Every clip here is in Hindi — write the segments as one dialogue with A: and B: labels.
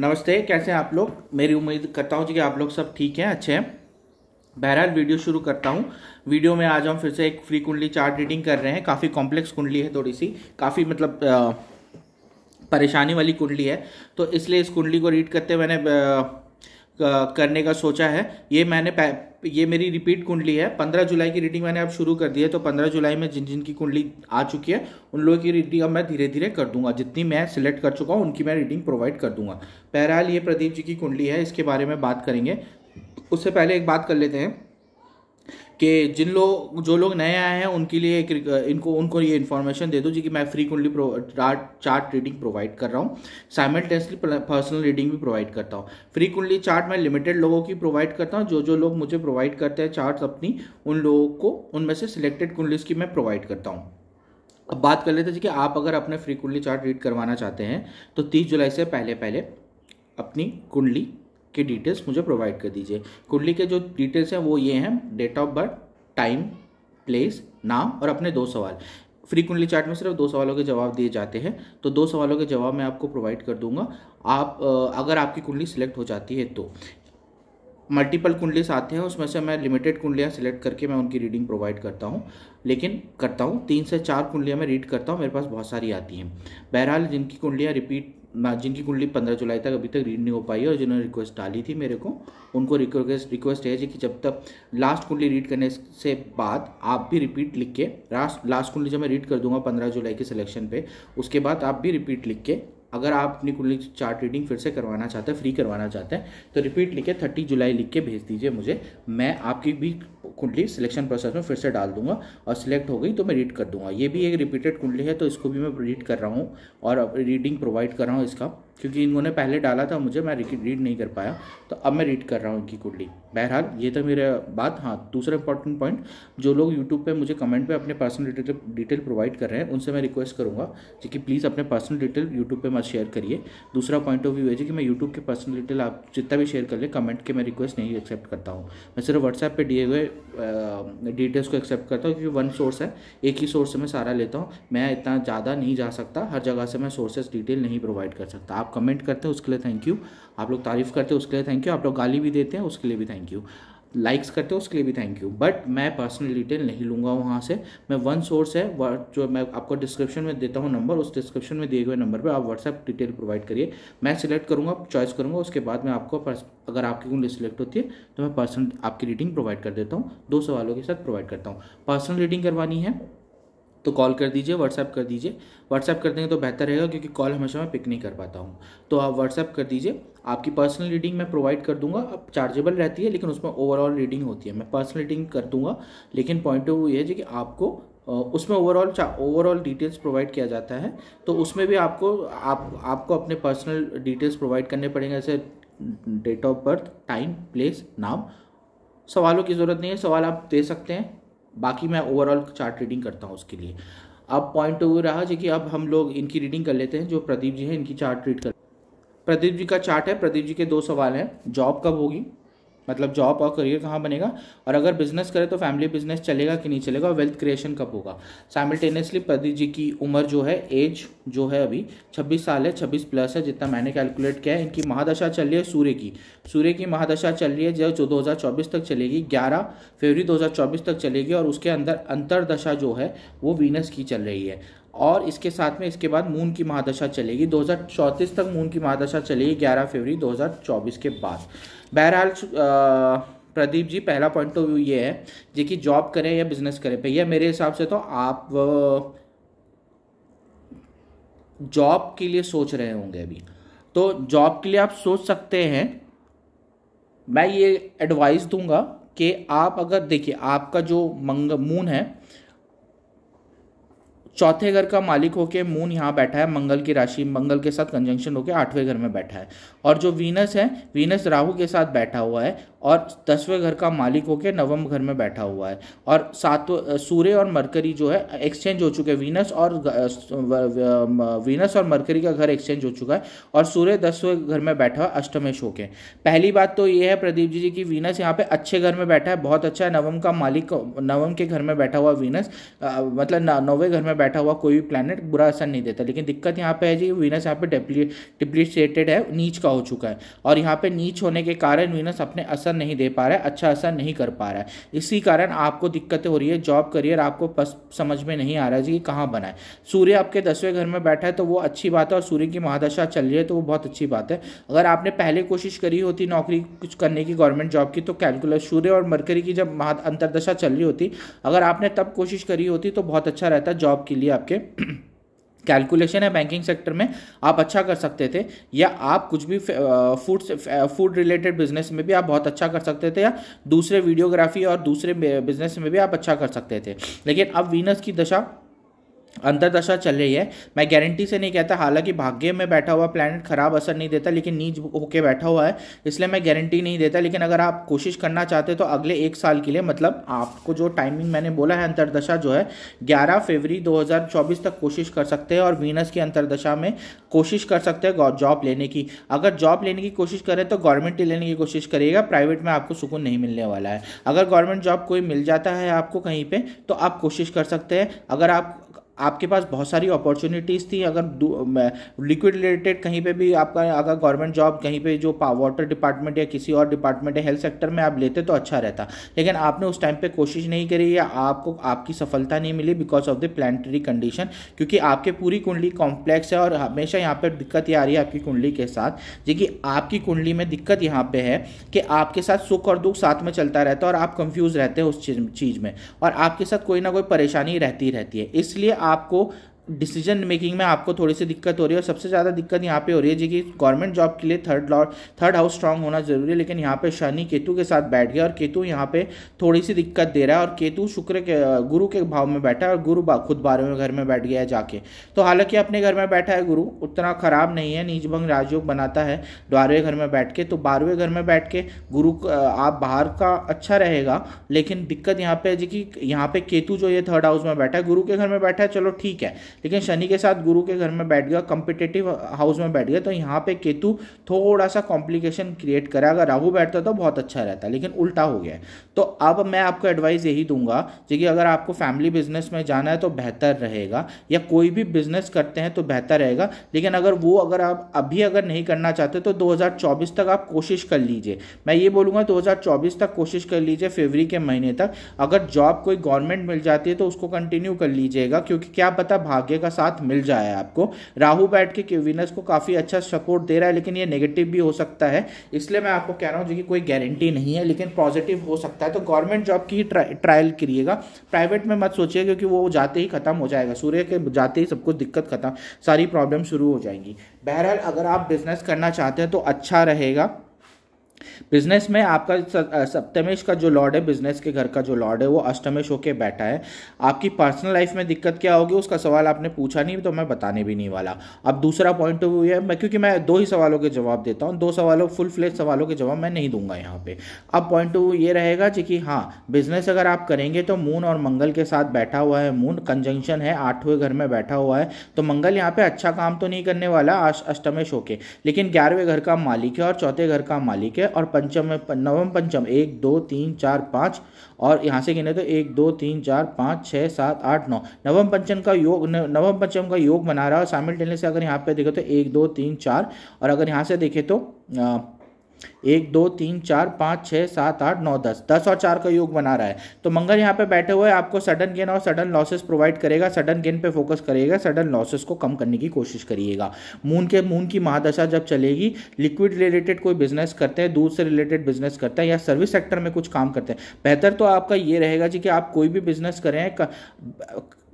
A: नमस्ते कैसे हैं आप लोग मेरी उम्मीद करता हूँ कि आप लोग सब ठीक हैं अच्छे हैं बहरहाल वीडियो शुरू करता हूँ वीडियो में आज हम फिर से एक फ्री कुंडली चार्ट रीडिंग कर रहे हैं काफ़ी कॉम्प्लेक्स कुंडली है थोड़ी सी काफ़ी मतलब परेशानी वाली कुंडली है तो इसलिए इस कुंडली को रीड करते मैंने करने का सोचा है ये मैंने ये मेरी रिपीट कुंडली है पंद्रह जुलाई की रीडिंग मैंने अब शुरू कर दी है तो पंद्रह जुलाई में जिन जिन की कुंडली आ चुकी है उन लोगों की रीडिंग अब मैं धीरे धीरे कर दूंगा जितनी मैं सिलेक्ट कर चुका हूँ उनकी मैं रीडिंग प्रोवाइड कर दूंगा बहरहाल ये प्रदीप जी की कुंडली है इसके बारे में बात करेंगे उससे पहले एक बात कर लेते हैं कि जिन लोग जो लोग नए आए हैं उनके लिए एक इनको उनको ये इन्फॉर्मेशन दे दो जी कि मैं कुंडली चार्ट रीडिंग प्रोवाइड कर रहा हूँ साइमल्टेनियसली पर्सनल रीडिंग भी प्रोवाइड करता हूँ कुंडली चार्ट मैं लिमिटेड लोगों की प्रोवाइड करता हूँ जो जो लोग मुझे प्रोवाइड करते हैं चार्ट अपनी उन लोगों को उनमें से सिलेक्टेड कुंडलीज की मैं प्रोवाइड करता हूँ अब बात कर लेते जी कि आप अगर अपने फ्रीकुंडली चार्ट रीड करवाना चाहते हैं तो तीस जुलाई से पहले पहले अपनी कुंडली की डिटेल्स मुझे प्रोवाइड कर दीजिए कुंडली के जो डिटेल्स हैं वो ये हैं date of birth time place नाम और अपने दो सवाल फ्री कुंडली चार्ट में सिर्फ दो सवालों के जवाब दिए जाते हैं तो दो सवालों के जवाब मैं आपको प्रोवाइड कर दूंगा आप अगर आपकी कुंडली सिलेक्ट हो जाती है तो मल्टीपल कुंडलीस आते हैं उसमें से मैं लिमिटेड कुंडलियाँ सिलेक्ट करके मैं उनकी रीडिंग प्रोवाइड करता हूँ लेकिन करता हूँ तीन से चार कुंडलियाँ मैं रीड करता हूँ मेरे पास बहुत सारी आती हैं बहरहाल जिनकी कुंडलियाँ रिपीट जिनकी कुंडली पंद्रह जुलाई तक अभी तक रीड नहीं हो पाई और जिन्होंने रिक्वेस्ट डाली थी मेरे को उनको रिक्वेस्ट रिक्वेस्ट है कि जब तक लास्ट कुंडली रीड करने से बाद आप भी रिपीट लिख के लास्ट लास्ट कुंडली जब मैं रीड कर दूंगा पंद्रह जुलाई के सिलेक्शन पे उसके बाद आप भी रिपीट लिख के अगर आप अपनी कुंडली चार्ट रीडिंग फिर से करवाना चाहते हैं फ्री करवाना चाहते हैं तो रिपीट लिख के थर्टी जुलाई लिख के भेज दीजिए मुझे मैं आपकी भी कुंडली सिलेक्शन प्रोसेस में फिर से डाल दूंगा और सिलेक्ट हो गई तो मैं रीड कर दूंगा ये भी एक रिपीटेड कुंडली है तो इसको भी मैं रीड कर रहा हूँ और रीडिंग प्रोवाइड कर रहा हूँ इसका क्योंकि इन्होंने पहले डाला था मुझे मैं रीड नहीं कर पाया तो अब मैं रीड कर रहा हूँ इनकी कुंडली बहरहाल ये तो मेरा बात हाँ दूसरा इंपॉर्टेंट पॉइंट जो लोग यूट्यूब पे मुझे कमेंट पे अपने पर्सनल डिटेल डिटेल प्रोवाइड कर रहे हैं उनसे मैं रिक्वेस्ट करूँगा जी कि प्लीज़ अपने पर्सनल डिटेल यूट्यूब पर मत शेयर करिए दूसरा पॉइंट ऑफ व्यू है जी कि मैं यूट्यूब के पर्सनल डिटेल आप जितना भी शेयर कर ले कमेंट के मैं रिक्वेस्ट नहीं एक्सेप्ट करता हूँ मैं सिर्फ व्हाट्सएप पर दिए हुए डिटेल्स को एक्सेप्ट करता हूँ क्योंकि वन सोर्स है एक ही सोर्स से मैं सारा लेता हूँ मैं इतना ज़्यादा नहीं जा सकता हर जगह से मैं सोर्सेस डिटेल नहीं प्रोवाइड कर सकता आप कमेंट करते हैं उसके लिए थैंक यू आप लोग तारीफ़ करते हैं उसके लिए थैंक यू आप लोग गाली भी देते हैं उसके लिए भी थैंक यू लाइक्स करते हैं उसके लिए भी थैंक यू बट मैं पर्सनल डिटेल नहीं लूँगा वहाँ से मैं वन सोर्स है जो मैं आपको डिस्क्रिप्शन में देता हूँ नंबर उस डिस्क्रिप्शन में दिए हुए नंबर पर आप व्हाट्सएप डिटेल प्रोवाइड करिए मैं सिलेक्ट करूँगा चॉइस करूँगा उसके बाद मैं आपको अगर आपकी कुंडली सिलेक्ट होती है तो मैं पर्सनल आपकी रीडिंग प्रोवाइड कर देता हूँ दो सवालों के साथ प्रोवाइड करता हूँ पर्सनल रीडिंग करवानी है तो कॉल कर दीजिए व्हाट्सएप कर दीजिए व्हाट्सएप कर देंगे तो बेहतर रहेगा क्योंकि कॉल हमेशा मैं पिक नहीं कर पाता हूँ तो आप व्हाट्सएप कर दीजिए आपकी पर्सनल रीडिंग मैं प्रोवाइड कर दूंगा अब चार्जेबल रहती है लेकिन उसमें ओवरऑल रीडिंग होती है मैं पर्सनल रीडिंग कर दूंगा लेकिन पॉइंट ऑफ व्यू ये है कि आपको उसमें ओवरऑल ओवरऑल डिटेल्स प्रोवाइड किया जाता है तो उसमें भी आपको आप आपको अपने पर्सनल डिटेल्स प्रोवाइड करने पड़ेंगे जैसे date of birth time place नाम सवालों की ज़रूरत नहीं है सवाल आप दे सकते हैं बाकी मैं ओवरऑल चार्ट रीडिंग करता हूँ उसके लिए अब पॉइंट वो रहा जो कि अब हम लोग इनकी रीडिंग कर लेते हैं जो प्रदीप जी हैं इनकी चार्ट रीड कर प्रदीप जी का चार्ट है प्रदीप जी के दो सवाल हैं जॉब कब होगी मतलब जॉब और करियर कहाँ बनेगा और अगर बिजनेस करें तो फैमिली बिजनेस चलेगा कि नहीं चलेगा और वेल्थ क्रिएशन कब होगा साइमल्टेनियसली प्रदीप जी की उम्र जो है एज जो है अभी छब्बीस साल है छब्बीस प्लस है जितना मैंने कैलकुलेट किया है इनकी महादशा चल रही है सूर्य की सूर्य की महादशा चल रही है जो दो तक चलेगी ग्यारह फरवरी दो तक चलेगी और उसके अंदर अंतरदशा जो है वो वीनस की चल रही है और इसके साथ में इसके बाद मून की महादशा चलेगी दो तक मून की महादशा चलेगी ग्यारह फरवरी दो के बाद बहरहाल प्रदीप जी पहला पॉइंट तो व्यू ये है जे कि जॉब करें या बिजनेस करें भैया मेरे हिसाब से तो आप जॉब के लिए सोच रहे होंगे अभी तो जॉब के लिए आप सोच सकते हैं मैं ये एडवाइस दूंगा कि आप अगर देखिए आपका जो मंग मून है चौथे घर का मालिक होके मून यहाँ बैठा है मंगल की राशि मंगल के साथ कंजंक्शन होके आठवें घर में बैठा है और जो वीनस है वीनस राहु के साथ बैठा हुआ है और दसवें घर का मालिक होकर नवम घर में बैठा हुआ है और सातवें सूर्य और मरकरी जो है एक्सचेंज हो चुके हैं वीनस और वीनस और मरकरी का घर एक्सचेंज हो चुका है और सूर्य दसवें घर में बैठा हुआ अष्टमेश होके पहली बात तो ये है प्रदीप जी जी की वीनस यहाँ पे अच्छे घर में बैठा है बहुत अच्छा है नवम का मालिक नवम के घर में बैठा हुआ वीनस मतलब नौवें घर में बैठा हुआ कोई भी प्लानट बुरा असर नहीं देता लेकिन दिक्कत यहाँ पे है जी वीनस यहाँ पे डिप्लीसेटेड है नीच का हो चुका है और यहाँ पे नीच होने के कारण वीनस अपने असर नहीं दे पा रहा है अच्छा असर नहीं कर पा रहा है इसी कारण आपको दिक्कतें हो रही है जॉब करियर आपको समझ में नहीं आ रहा है कि कहाँ बनाए सूर्य आपके दसवें घर में बैठा है तो वो अच्छी बात है और सूर्य की महादशा चल रही है तो वो बहुत अच्छी बात है अगर आपने पहले कोशिश करी होती नौकरी कुछ करने की गवर्नमेंट जॉब की तो कैलकुलस सूर्य और मरकरी की जब महा अंतरदशा चल रही होती अगर आपने तब कोशिश करी होती तो बहुत अच्छा रहता जॉब के लिए आपके कैलकुलेशन है बैंकिंग सेक्टर में आप अच्छा कर सकते थे या आप कुछ भी फूड फूड रिलेटेड बिजनेस में भी आप बहुत अच्छा कर सकते थे या दूसरे वीडियोग्राफी और दूसरे बिजनेस में भी आप अच्छा कर सकते थे लेकिन अब वीनस की दशा अंतरदशा चल रही है मैं गारंटी से नहीं कहता हालांकि भाग्य में बैठा हुआ प्लानट खराब असर नहीं देता लेकिन नीच होके बैठा हुआ है इसलिए मैं गारंटी नहीं देता लेकिन अगर आप कोशिश करना चाहते हो तो अगले एक साल के लिए मतलब आपको जो टाइमिंग मैंने बोला है अंतरदशा जो है ग्यारह फरवरी 2024 तक कोशिश कर सकते हैं और वीनस की अंतरदशा में कोशिश कर सकते हैं जॉब लेने की अगर जॉब लेने की कोशिश करें तो गवर्नमेंट लेने की कोशिश करिएगा प्राइवेट में आपको सुकून नहीं मिलने वाला है अगर गवर्नमेंट जॉब कोई मिल जाता है आपको कहीं पर तो आप कोशिश कर सकते हैं अगर आप आपके पास बहुत सारी अपॉर्चुनिटीज़ थी अगर लिक्विड रिलेटेड कहीं पे भी आपका अगर गवर्नमेंट जॉब कहीं पे जो वाटर डिपार्टमेंट या किसी और डिपार्टमेंट या हेल्थ सेक्टर में आप लेते तो अच्छा रहता लेकिन आपने उस टाइम पे कोशिश नहीं करी या आपको आपकी सफलता नहीं मिली because of the planetary condition क्योंकि आपके पूरी कुंडली कॉम्प्लेक्स है और हमेशा यहाँ पर दिक्कत ये आ रही है आपकी कुंडली के साथ जो कि आपकी कुंडली में दिक्कत यहाँ पर है कि आपके साथ सुख और दुख साथ में चलता रहता है और आप कंफ्यूज रहते हैं उस चीज़ में और आपके साथ कोई ना कोई परेशानी रहती रहती है इसलिए आपको डिसीजन मेकिंग में आपको थोड़ी सी दिक्कत हो रही है और सबसे ज़्यादा दिक्कत यहाँ पे हो रही है जी कि गवर्नमेंट जॉब के लिए third lord third house strong होना जरूरी है लेकिन यहाँ पे शनि केतु के साथ बैठ गया और केतु यहाँ पे थोड़ी सी दिक्कत दे रहा है और केतु शुक्र के गुरु के भाव में बैठा है और गुरु खुद बारहवें घर में बैठ गया है जाके तो हालांकि अपने घर में बैठा है गुरु उतना खराब नहीं है निजभंग राजयोग बनाता है बारहवें घर में बैठ के तो बारहवें घर में बैठ के गुरु आप बाहर का अच्छा रहेगा लेकिन दिक्कत यहाँ पे है जी कि यहाँ पे केतु जो ये थर्ड हाउस में बैठा है गुरु के घर में बैठा है चलो ठीक है लेकिन शनि के साथ गुरु के घर में बैठ गया कॉम्पिटेटिव हाउस में बैठ गया तो यहाँ पे केतु थोड़ा सा कॉम्प्लिकेशन क्रिएट करा अगर राहु बैठता तो बहुत अच्छा रहता लेकिन उल्टा हो गया तो अब मैं आपको एडवाइस यही दूंगा जो कि अगर आपको फैमिली बिजनेस में जाना है तो बेहतर रहेगा या कोई भी बिजनेस करते हैं तो बेहतर रहेगा लेकिन अगर वो अगर आप अभी अगर नहीं करना चाहते तो 2024 तक आप कोशिश कर लीजिए मैं ये बोलूँगा 2024 तक कोशिश कर लीजिए फेवरी के महीने तक अगर जॉब कोई गवर्नमेंट मिल जाती है तो उसको कंटिन्यू कर लीजिएगा क्योंकि क्या पता भाग्य आगे का साथ मिल जाए आपको राहु बैठ के वीनस को काफ़ी अच्छा सपोर्ट दे रहा है लेकिन ये नेगेटिव भी हो सकता है इसलिए मैं आपको कह रहा हूँ जो कि कोई गारंटी नहीं है लेकिन पॉजिटिव हो सकता है तो गवर्नमेंट जॉब की ही ट्रा, ट्रायल करिएगा प्राइवेट में मत सोचिए क्योंकि वो जाते ही खत्म हो जाएगा सूर्य के जाते ही सब कुछ दिक्कत खत्म सारी प्रॉब्लम शुरू हो जाएंगी बहरहाल अगर आप बिजनेस करना चाहते हैं तो अच्छा रहेगा बिजनेस में आपका सप्तमेश का जो लॉर्ड है बिजनेस के घर का जो लॉर्ड है वो अष्टमेश होकर बैठा है आपकी पर्सनल लाइफ में दिक्कत क्या होगी उसका सवाल आपने पूछा नहीं तो मैं बताने भी नहीं वाला अब दूसरा पॉइंट ऑफ व्यू है मैं क्योंकि मैं दो ही सवालों के जवाब देता हूँ दो सवालों फुल फ्लेज सवालों के जवाब मैं नहीं दूंगा यहाँ पे अब पॉइंट ऑफ व्यू ये रहेगा जी कि हाँ बिजनेस अगर आप करेंगे तो मून और मंगल के साथ बैठा हुआ है मून कंजंक्शन है आठवें घर में बैठा हुआ है तो मंगल यहाँ पे अच्छा काम तो नहीं करने वाला अष्टमेश होके लेकिन ग्यारहवें घर का मालिक है और चौथे घर का मालिक है और पंचम में नवम पंचम एक दो तीन चार पाँच और यहाँ से गिने तो एक दो तीन चार पाँच छः सात आठ नौ नवम पंचम का योग नवम पंचम का योग बना रहा है और शामिल टेलने से अगर यहाँ पे देखे तो एक दो तीन चार और अगर यहाँ से देखे तो आ, एक दो तीन चार पाँच छः सात आठ नौ दस दस और चार का योग बना रहा है तो मंगल यहाँ पे बैठे हुए आपको सडन गेन और सडन लॉसेस प्रोवाइड करेगा सडन गेन पे फोकस करेगा सडन लॉसेस को कम करने की कोशिश करिएगा मून के मून की महादशा जब चलेगी लिक्विड रिलेटेड कोई बिजनेस करते हैं दूध से रिलेटेड बिजनेस करते हैं या सर्विस सेक्टर में कुछ काम करते हैं बेहतर तो आपका ये रहेगा जी कि आप कोई भी बिजनेस करें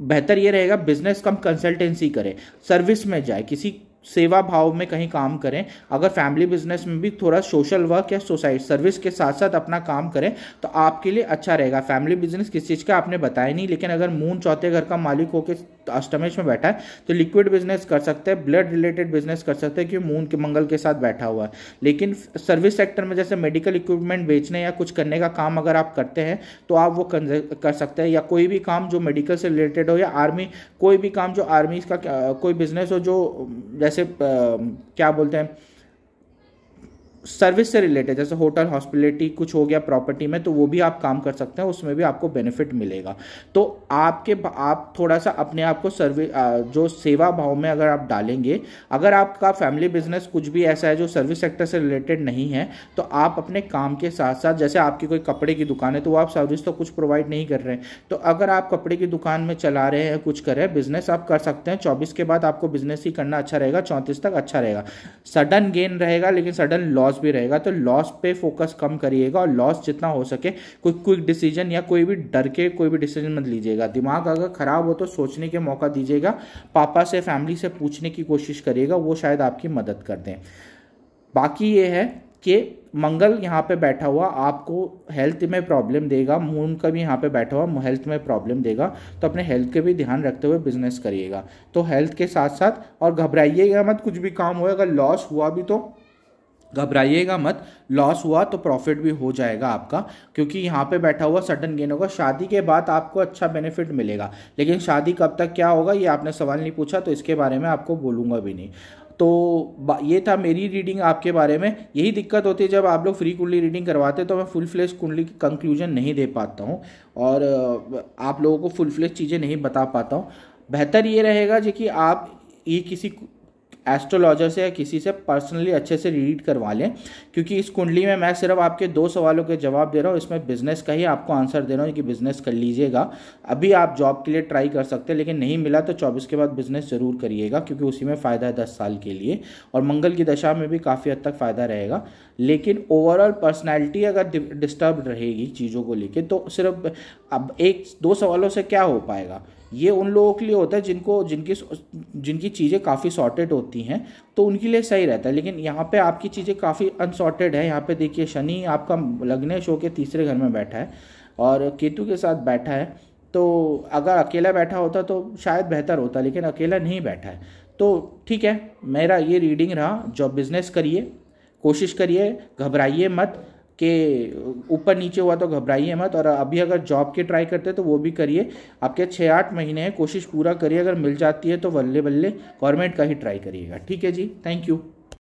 A: बेहतर ये रहेगा बिजनेस कम कंसल्टेंसी करें सर्विस में जाए किसी सेवा भाव में कहीं काम करें अगर फैमिली बिजनेस में भी थोड़ा सोशल वर्क या सोसाइटी सर्विस के साथ साथ अपना काम करें तो आपके लिए अच्छा रहेगा फैमिली बिजनेस किस चीज़ का आपने बताया नहीं लेकिन अगर मून चौथे घर का मालिक होकर अष्टमेश में बैठा है तो लिक्विड बिजनेस कर सकते हैं ब्लड रिलेटेड बिजनेस कर सकते हैं क्योंकि मून के मंगल के साथ बैठा हुआ है लेकिन सर्विस सेक्टर में जैसे मेडिकल इक्विपमेंट बेचने या कुछ करने का काम अगर आप करते हैं तो आप वो कर सकते हैं या कोई भी काम जो मेडिकल से रिलेटेड हो या आर्मी कोई भी काम जो आर्मी का कोई बिजनेस हो जो जैसे क्या बोलते हैं सर्विस से रिलेटेड जैसे होटल हॉस्पिटलिटी कुछ हो गया प्रॉपर्टी में तो वो भी आप काम कर सकते हैं उसमें भी आपको बेनिफिट मिलेगा तो आपके आप थोड़ा सा अपने आप को सर्विस जो सेवा भाव में अगर आप डालेंगे अगर आपका फैमिली बिजनेस कुछ भी ऐसा है जो सर्विस सेक्टर से रिलेटेड नहीं है तो आप अपने काम के साथ साथ जैसे आपकी कोई कपड़े की दुकान है तो वो आप सर्विस तो कुछ प्रोवाइड नहीं कर रहे हैं तो अगर आप कपड़े की दुकान में चला रहे हैं कुछ कर रहे हैं बिजनेस आप कर सकते हैं चौबीस के बाद आपको बिजनेस ही करना अच्छा रहेगा चौंतीस तक अच्छा रहेगा सडन गेन रहेगा लेकिन सडन लॉस लॉस भी रहेगा तो लॉस पे फोकस कम करिएगा और लॉस जितना हो सके कोई क्विक डिसीजन या कोई भी डर के कोई भी डिसीजन मत लीजिएगा दिमाग अगर खराब हो तो सोचने के मौका दीजिएगा पापा से फैमिली से पूछने की कोशिश करिएगा वो शायद आपकी मदद कर दें बाकी ये है कि मंगल यहाँ पे बैठा हुआ आपको हेल्थ में प्रॉब्लम देगा मून का भी यहाँ पे बैठा हुआ हेल्थ में प्रॉब्लम देगा तो अपने हेल्थ के भी ध्यान रखते हुए बिजनेस करिएगा तो हेल्थ के साथ साथ और घबराइएगा मत कुछ भी काम हो अगर लॉस हुआ भी तो घबराइएगा मत लॉस हुआ तो प्रॉफिट भी हो जाएगा आपका क्योंकि यहाँ पे बैठा हुआ सडन गेन होगा शादी के बाद आपको अच्छा बेनिफिट मिलेगा लेकिन शादी कब तक क्या होगा ये आपने सवाल नहीं पूछा तो इसके बारे में आपको बोलूँगा भी नहीं तो ये था मेरी रीडिंग आपके बारे में यही दिक्कत होती है जब आप लोग फ्री कुंडली रीडिंग करवाते तो मैं फुल फ्लेश कुंडली की कंक्लूजन नहीं दे पाता हूँ और आप लोगों को फुल फ्लेश चीज़ें नहीं बता पाता हूँ बेहतर ये रहेगा जो कि आप ये किसी एस्ट्रोलॉजर से या किसी से पर्सनली अच्छे से रीड करवा लें क्योंकि इस कुंडली में मैं सिर्फ आपके दो सवालों के जवाब दे रहा हूँ इसमें बिजनेस का ही आपको आंसर दे रहा हूँ कि बिजनेस कर लीजिएगा अभी आप जॉब के लिए ट्राई कर सकते हैं लेकिन नहीं मिला तो चौबीस के बाद बिजनेस जरूर करिएगा क्योंकि उसी में फ़ायदा है दस साल के लिए और मंगल की दशा में भी काफ़ी हद तक फ़ायदा रहेगा लेकिन ओवरऑल पर्सनैलिटी अगर डिस्टर्ब रहेगी चीज़ों को लेकर तो सिर्फ अब एक दो सवालों से क्या हो पाएगा ये उन लोगों के लिए होता है जिनको जिनकी जिनकी चीज़ें काफ़ी सॉर्टेड होती हैं तो उनके लिए सही रहता है लेकिन यहाँ पे आपकी चीज़ें काफ़ी अनसॉर्टेड है यहाँ पे देखिए शनि आपका लग्नेश होकर तीसरे घर में बैठा है और केतु के साथ बैठा है तो अगर अकेला बैठा होता तो शायद बेहतर होता लेकिन अकेला नहीं बैठा है तो ठीक है मेरा ये रीडिंग रहा जॉब बिज़नेस करिए कोशिश करिए घबराइए मत के ऊपर नीचे हुआ तो घबराइए मत और अभी अगर जॉब की ट्राई करते हैं तो वो भी करिए आपके छः आठ महीने हैं कोशिश पूरा करिए अगर मिल जाती है तो बल्ले बल्ले गवर्नमेंट का ही ट्राई करिएगा ठीक है जी थैंक यू